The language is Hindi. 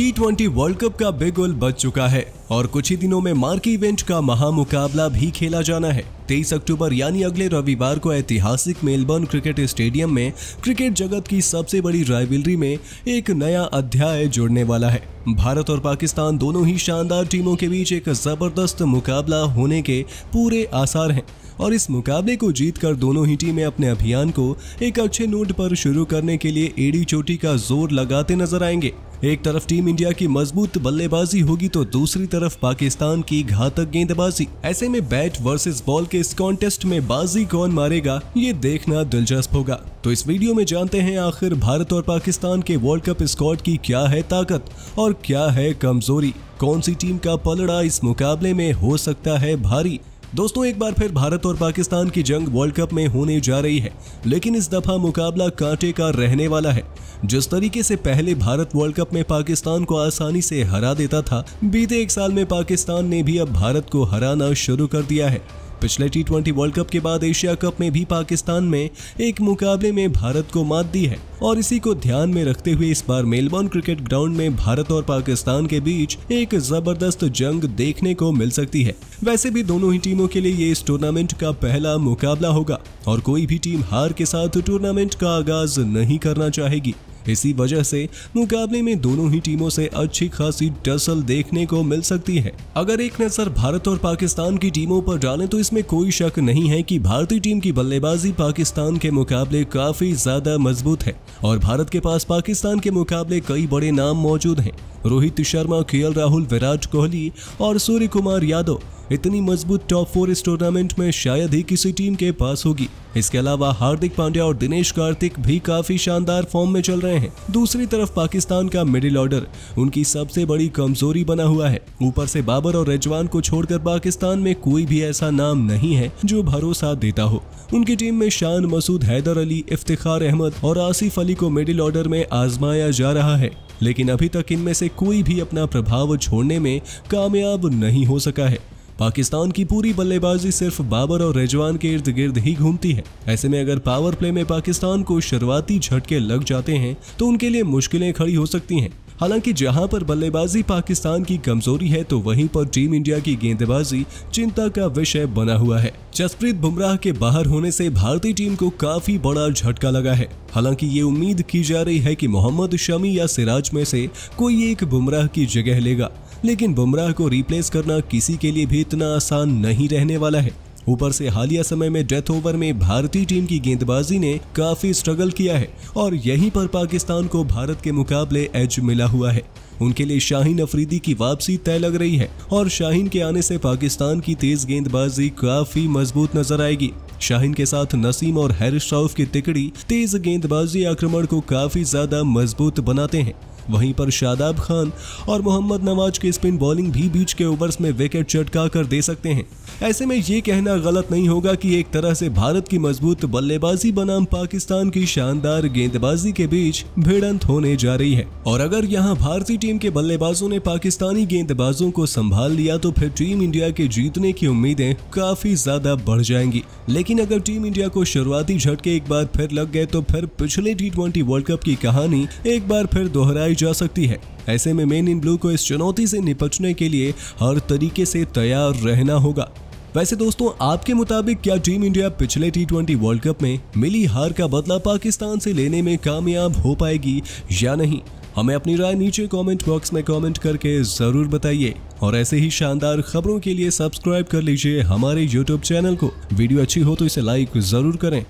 टी वर्ल्ड कप का बिगुल बच चुका है और कुछ ही दिनों में मार्क इवेंट का महामुकाबला भी खेला जाना है तेईस अक्टूबर यानी अगले रविवार को ऐतिहासिक मेलबर्न क्रिकेट स्टेडियम में क्रिकेट जगत की सबसे बड़ी राइवलरी में एक नया अध्याय जुड़ने वाला है भारत और पाकिस्तान दोनों ही शानदार टीमों के बीच एक जबरदस्त मुकाबला होने के पूरे आसार हैं और इस मुकाबले को जीतकर दोनों ही टीमें अपने अभियान को एक अच्छे नोट पर शुरू करने के लिए एडी चोटी का जोर लगाते नजर आएंगे एक तरफ टीम इंडिया की मजबूत बल्लेबाजी होगी तो दूसरी तरफ तरफ पाकिस्तान की घातक गेंदबाजी ऐसे में बैट वर्सेस बॉल के इस कॉन्टेस्ट में बाजी कौन मारेगा ये देखना दिलचस्प होगा तो इस वीडियो में जानते हैं आखिर भारत और पाकिस्तान के वर्ल्ड कप स्कॉट की क्या है ताकत और क्या है कमजोरी कौन सी टीम का पलड़ा इस मुकाबले में हो सकता है भारी दोस्तों एक बार फिर भारत और पाकिस्तान की जंग वर्ल्ड कप में होने जा रही है लेकिन इस दफा मुकाबला कांटे का रहने वाला है जिस तरीके से पहले भारत वर्ल्ड कप में पाकिस्तान को आसानी से हरा देता था बीते एक साल में पाकिस्तान ने भी अब भारत को हराना शुरू कर दिया है पिछले टी ट्वेंटी वर्ल्ड कप के बाद एशिया कप में भी पाकिस्तान में एक मुकाबले में भारत को मात दी है और इसी को ध्यान में रखते हुए इस बार मेलबोर्न क्रिकेट ग्राउंड में भारत और पाकिस्तान के बीच एक जबरदस्त जंग देखने को मिल सकती है वैसे भी दोनों ही टीमों के लिए ये इस टूर्नामेंट का पहला मुकाबला होगा और कोई भी टीम हार के साथ टूर्नामेंट का आगाज नहीं करना चाहेगी इसी वजह से मुकाबले में दोनों ही टीमों से अच्छी खासी टसल देखने को मिल सकती है अगर एक नजर भारत और पाकिस्तान की टीमों पर डालें तो इसमें कोई शक नहीं है कि भारतीय टीम की बल्लेबाजी पाकिस्तान के मुकाबले काफी ज्यादा मजबूत है और भारत के पास पाकिस्तान के मुकाबले कई बड़े नाम मौजूद है रोहित शर्मा के राहुल विराट कोहली और सूर्य कुमार यादव इतनी मजबूत टॉप फोर इस टूर्नामेंट में शायद ही किसी टीम के पास होगी इसके अलावा हार्दिक पांड्या और दिनेश कार्तिक भी काफी शानदार फॉर्म में चल रहे हैं दूसरी तरफ पाकिस्तान का मिडिल ऑर्डर उनकी सबसे बड़ी कमजोरी बना हुआ है ऊपर से बाबर और रेजवान को छोड़कर पाकिस्तान में कोई भी ऐसा नाम नहीं है जो भरोसा देता हो उनकी टीम में शान मसूद हैदर अली इफ्तार अहमद और आसिफ अली को मिडिल ऑर्डर में आजमाया जा रहा है लेकिन अभी तक इनमें से कोई भी अपना प्रभाव छोड़ने में कामयाब नहीं हो सका है पाकिस्तान की पूरी बल्लेबाजी सिर्फ बाबर और रेजवान के इर्द गिर्द ही घूमती है ऐसे में अगर पावर प्ले में पाकिस्तान को शुरुआती झटके लग जाते हैं तो उनके लिए मुश्किलें खड़ी हो सकती हैं हालांकि जहां पर बल्लेबाजी पाकिस्तान की कमजोरी है तो वहीं पर टीम इंडिया की गेंदबाजी चिंता का विषय बना हुआ है जसप्रीत बुमराह के बाहर होने से भारतीय टीम को काफी बड़ा झटका लगा है हालांकि ये उम्मीद की जा रही है कि मोहम्मद शमी या सिराज में से कोई एक बुमराह की जगह लेगा लेकिन बुमराह को रिप्लेस करना किसी के लिए भी इतना आसान नहीं रहने वाला है ऊपर से हालिया समय में डेथ ओवर में भारतीय टीम की गेंदबाजी ने काफी स्ट्रगल किया है और यहीं पर पाकिस्तान को भारत के मुकाबले एज मिला हुआ है उनके लिए शाहीन अफरीदी की वापसी तय लग रही है और शाहीन के आने से पाकिस्तान की तेज गेंदबाजी काफी मजबूत नजर आएगी शाहीन के साथ नसीम और हैरिस श्रॉफ की तिकड़ी तेज गेंदबाजी आक्रमण को काफी ज्यादा मजबूत बनाते हैं वहीं पर शादाब खान और मोहम्मद नवाज की स्पिन बॉलिंग भी बीच के ओवर्स में विकेट चटका कर दे सकते हैं ऐसे में ये कहना गलत नहीं होगा कि एक तरह से भारत की मजबूत बल्लेबाजी बनाम पाकिस्तान की शानदार गेंदबाजी के बीच भिड़ंत होने जा रही है और अगर यहाँ भारतीय टीम के बल्लेबाजों ने पाकिस्तानी गेंदबाजों को संभाल लिया तो फिर टीम इंडिया के जीतने की उम्मीदें काफी ज्यादा बढ़ जाएंगी लेकिन अगर टीम इंडिया को शुरुआती झटके एक बार फिर लग गए तो फिर पिछले टी वर्ल्ड कप की कहानी एक बार फिर दोहराई लगाई जा सकती है ऐसे में मेन इन ब्लू को इस चुनौती से निपटने के लिए हर तरीके से तैयार रहना होगा वैसे दोस्तों आपके मुताबिक क्या टीम इंडिया पिछले टी ट्वेंटी वर्ल्ड कप में मिली हार का बदला पाकिस्तान से लेने में कामयाब हो पाएगी या नहीं हमें अपनी राय नीचे कमेंट बॉक्स में कमेंट करके जरूर बताइए और ऐसे ही शानदार खबरों के लिए सब्सक्राइब कर लीजिए हमारे यूट्यूब चैनल को वीडियो अच्छी हो तो इसे लाइक जरूर करें